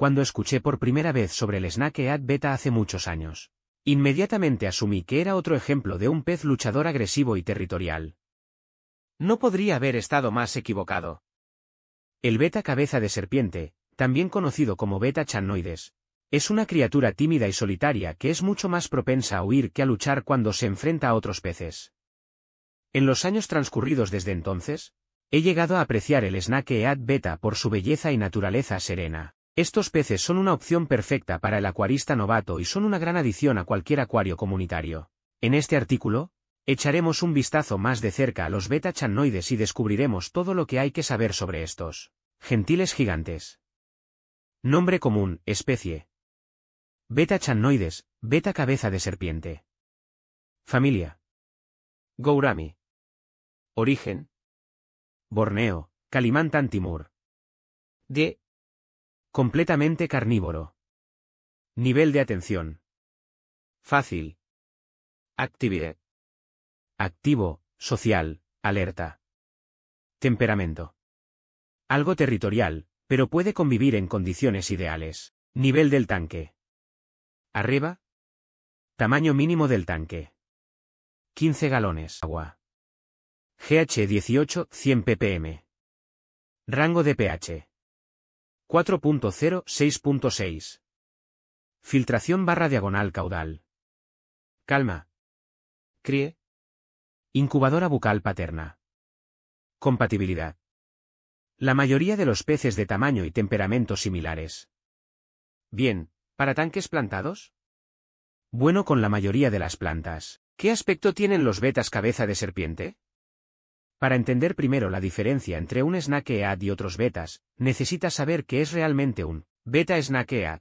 cuando escuché por primera vez sobre el ead beta hace muchos años. Inmediatamente asumí que era otro ejemplo de un pez luchador agresivo y territorial. No podría haber estado más equivocado. El beta cabeza de serpiente, también conocido como beta chanoides, es una criatura tímida y solitaria que es mucho más propensa a huir que a luchar cuando se enfrenta a otros peces. En los años transcurridos desde entonces, he llegado a apreciar el ead beta por su belleza y naturaleza serena. Estos peces son una opción perfecta para el acuarista novato y son una gran adición a cualquier acuario comunitario. En este artículo, echaremos un vistazo más de cerca a los beta y descubriremos todo lo que hay que saber sobre estos. Gentiles gigantes. Nombre común, especie. Beta channoides, beta cabeza de serpiente. Familia. Gourami. Origen. Borneo, Kalimantan Timur. De Completamente carnívoro. Nivel de atención. Fácil. Actividad. Activo, social, alerta. Temperamento. Algo territorial, pero puede convivir en condiciones ideales. Nivel del tanque. Arriba. Tamaño mínimo del tanque. 15 galones. Agua. GH 18, 100 ppm. Rango de pH. 4.0 6.6. Filtración barra diagonal caudal. Calma. Crie. Incubadora bucal paterna. Compatibilidad. La mayoría de los peces de tamaño y temperamento similares. Bien, ¿para tanques plantados? Bueno con la mayoría de las plantas. ¿Qué aspecto tienen los betas cabeza de serpiente? Para entender primero la diferencia entre un snack e y otros betas, necesita saber qué es realmente un beta snack e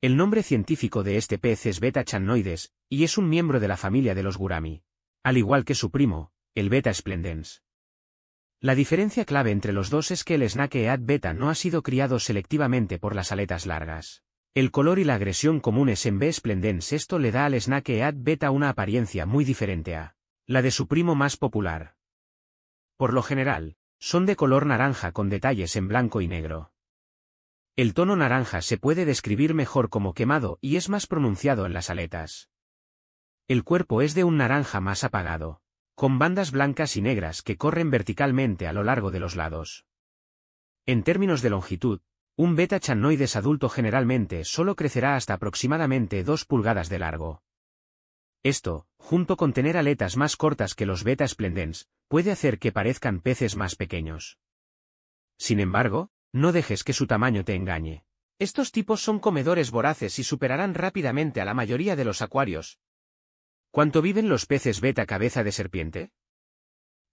El nombre científico de este pez es beta channoides, y es un miembro de la familia de los gurami, al igual que su primo, el beta splendens. La diferencia clave entre los dos es que el snack e beta no ha sido criado selectivamente por las aletas largas. El color y la agresión comunes en B. splendens esto le da al snack EAD beta una apariencia muy diferente a la de su primo más popular. Por lo general, son de color naranja con detalles en blanco y negro. El tono naranja se puede describir mejor como quemado y es más pronunciado en las aletas. El cuerpo es de un naranja más apagado, con bandas blancas y negras que corren verticalmente a lo largo de los lados. En términos de longitud, un beta-chanoides adulto generalmente solo crecerá hasta aproximadamente 2 pulgadas de largo. Esto, junto con tener aletas más cortas que los beta splendens, puede hacer que parezcan peces más pequeños. Sin embargo, no dejes que su tamaño te engañe. Estos tipos son comedores voraces y superarán rápidamente a la mayoría de los acuarios. ¿Cuánto viven los peces beta cabeza de serpiente?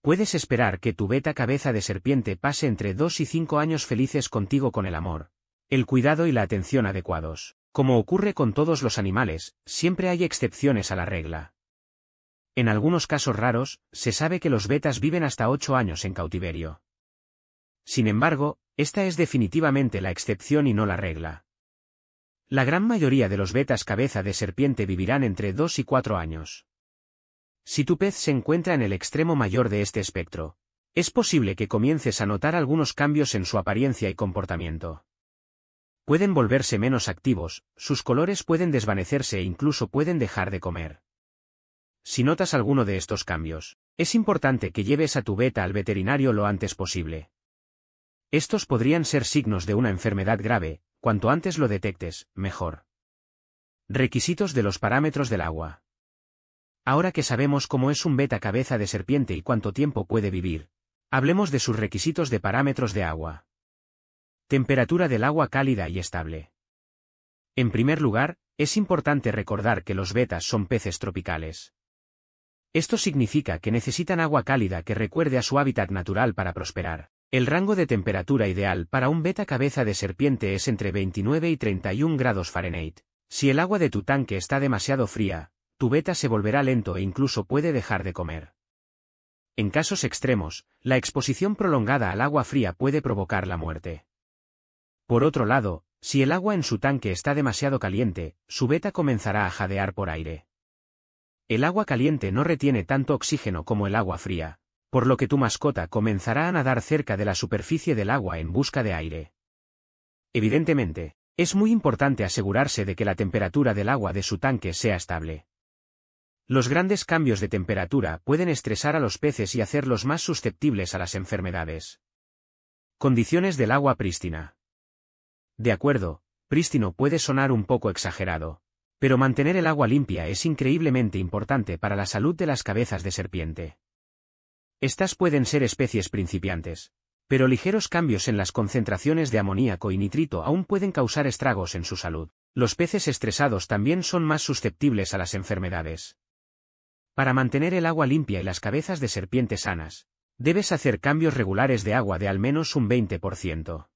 Puedes esperar que tu beta cabeza de serpiente pase entre dos y cinco años felices contigo con el amor, el cuidado y la atención adecuados. Como ocurre con todos los animales, siempre hay excepciones a la regla. En algunos casos raros, se sabe que los betas viven hasta 8 años en cautiverio. Sin embargo, esta es definitivamente la excepción y no la regla. La gran mayoría de los betas cabeza de serpiente vivirán entre 2 y 4 años. Si tu pez se encuentra en el extremo mayor de este espectro, es posible que comiences a notar algunos cambios en su apariencia y comportamiento pueden volverse menos activos, sus colores pueden desvanecerse e incluso pueden dejar de comer. Si notas alguno de estos cambios, es importante que lleves a tu beta al veterinario lo antes posible. Estos podrían ser signos de una enfermedad grave, cuanto antes lo detectes, mejor. Requisitos de los parámetros del agua. Ahora que sabemos cómo es un beta cabeza de serpiente y cuánto tiempo puede vivir, hablemos de sus requisitos de parámetros de agua. Temperatura del agua cálida y estable. En primer lugar, es importante recordar que los betas son peces tropicales. Esto significa que necesitan agua cálida que recuerde a su hábitat natural para prosperar. El rango de temperatura ideal para un beta cabeza de serpiente es entre 29 y 31 grados Fahrenheit. Si el agua de tu tanque está demasiado fría, tu beta se volverá lento e incluso puede dejar de comer. En casos extremos, la exposición prolongada al agua fría puede provocar la muerte. Por otro lado, si el agua en su tanque está demasiado caliente, su beta comenzará a jadear por aire. El agua caliente no retiene tanto oxígeno como el agua fría, por lo que tu mascota comenzará a nadar cerca de la superficie del agua en busca de aire. Evidentemente, es muy importante asegurarse de que la temperatura del agua de su tanque sea estable. Los grandes cambios de temperatura pueden estresar a los peces y hacerlos más susceptibles a las enfermedades. Condiciones del agua prístina. De acuerdo, prístino puede sonar un poco exagerado. Pero mantener el agua limpia es increíblemente importante para la salud de las cabezas de serpiente. Estas pueden ser especies principiantes, pero ligeros cambios en las concentraciones de amoníaco y nitrito aún pueden causar estragos en su salud. Los peces estresados también son más susceptibles a las enfermedades. Para mantener el agua limpia y las cabezas de serpiente sanas, debes hacer cambios regulares de agua de al menos un 20%.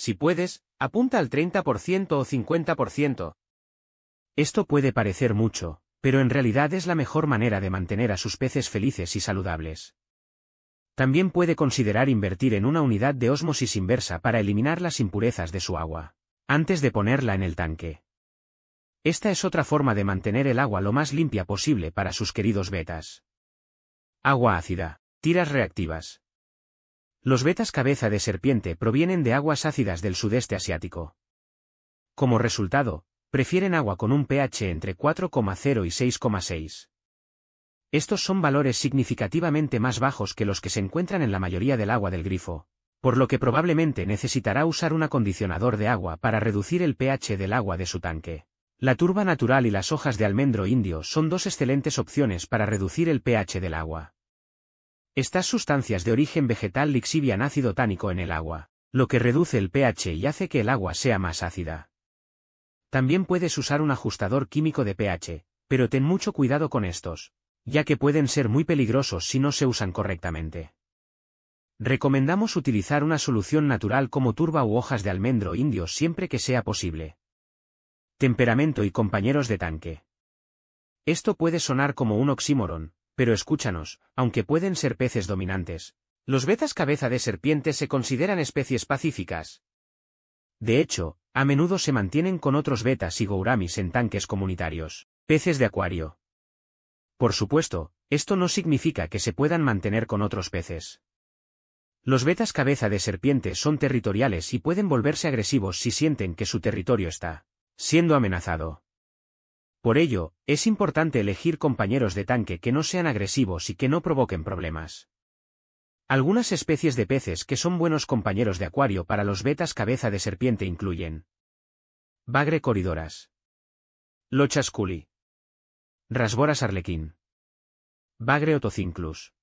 Si puedes, apunta al 30% o 50%. Esto puede parecer mucho, pero en realidad es la mejor manera de mantener a sus peces felices y saludables. También puede considerar invertir en una unidad de ósmosis inversa para eliminar las impurezas de su agua, antes de ponerla en el tanque. Esta es otra forma de mantener el agua lo más limpia posible para sus queridos betas. Agua ácida, tiras reactivas. Los betas cabeza de serpiente provienen de aguas ácidas del sudeste asiático. Como resultado, prefieren agua con un pH entre 4,0 y 6,6. Estos son valores significativamente más bajos que los que se encuentran en la mayoría del agua del grifo, por lo que probablemente necesitará usar un acondicionador de agua para reducir el pH del agua de su tanque. La turba natural y las hojas de almendro indio son dos excelentes opciones para reducir el pH del agua. Estas sustancias de origen vegetal lixivian ácido tánico en el agua, lo que reduce el pH y hace que el agua sea más ácida. También puedes usar un ajustador químico de pH, pero ten mucho cuidado con estos, ya que pueden ser muy peligrosos si no se usan correctamente. Recomendamos utilizar una solución natural como turba u hojas de almendro indio siempre que sea posible. Temperamento y compañeros de tanque. Esto puede sonar como un oxímoron, pero escúchanos, aunque pueden ser peces dominantes, los betas cabeza de serpiente se consideran especies pacíficas. De hecho, a menudo se mantienen con otros betas y gouramis en tanques comunitarios, peces de acuario. Por supuesto, esto no significa que se puedan mantener con otros peces. Los betas cabeza de serpiente son territoriales y pueden volverse agresivos si sienten que su territorio está siendo amenazado. Por ello, es importante elegir compañeros de tanque que no sean agresivos y que no provoquen problemas. Algunas especies de peces que son buenos compañeros de acuario para los betas cabeza de serpiente incluyen Bagre coridoras Lochasculi. culi Rasboras arlequín Bagre otocinclus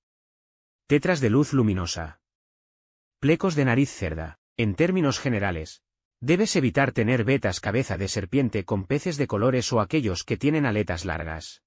Tetras de luz luminosa Plecos de nariz cerda. En términos generales, Debes evitar tener vetas cabeza de serpiente con peces de colores o aquellos que tienen aletas largas.